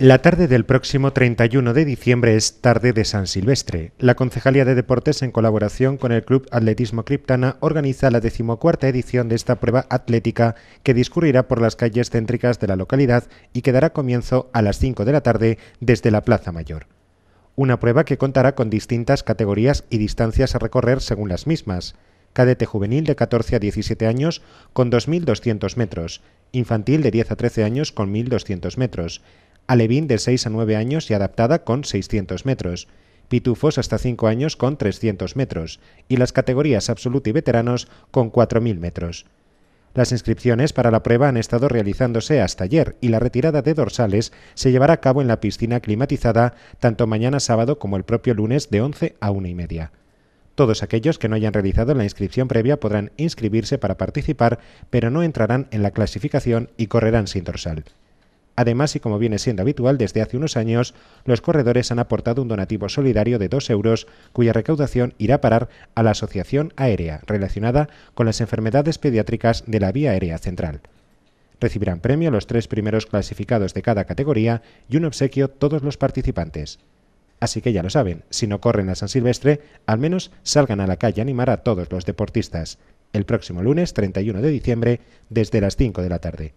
La tarde del próximo 31 de diciembre es tarde de San Silvestre. La Concejalía de Deportes, en colaboración con el Club Atletismo Criptana, organiza la decimocuarta edición de esta prueba atlética que discurrirá por las calles céntricas de la localidad y que dará comienzo a las 5 de la tarde desde la Plaza Mayor. Una prueba que contará con distintas categorías y distancias a recorrer según las mismas. Cadete juvenil de 14 a 17 años con 2.200 metros, infantil de 10 a 13 años con 1.200 metros, alevín de 6 a 9 años y adaptada con 600 metros, pitufos hasta 5 años con 300 metros y las categorías absoluto y veteranos con 4.000 metros. Las inscripciones para la prueba han estado realizándose hasta ayer y la retirada de dorsales se llevará a cabo en la piscina climatizada tanto mañana sábado como el propio lunes de 11 a 1 y media. Todos aquellos que no hayan realizado la inscripción previa podrán inscribirse para participar, pero no entrarán en la clasificación y correrán sin dorsal. Además, y como viene siendo habitual desde hace unos años, los corredores han aportado un donativo solidario de 2 euros, cuya recaudación irá a parar a la Asociación Aérea, relacionada con las enfermedades pediátricas de la vía aérea central. Recibirán premio los tres primeros clasificados de cada categoría y un obsequio todos los participantes. Así que ya lo saben, si no corren a San Silvestre, al menos salgan a la calle a animar a todos los deportistas. El próximo lunes 31 de diciembre, desde las 5 de la tarde.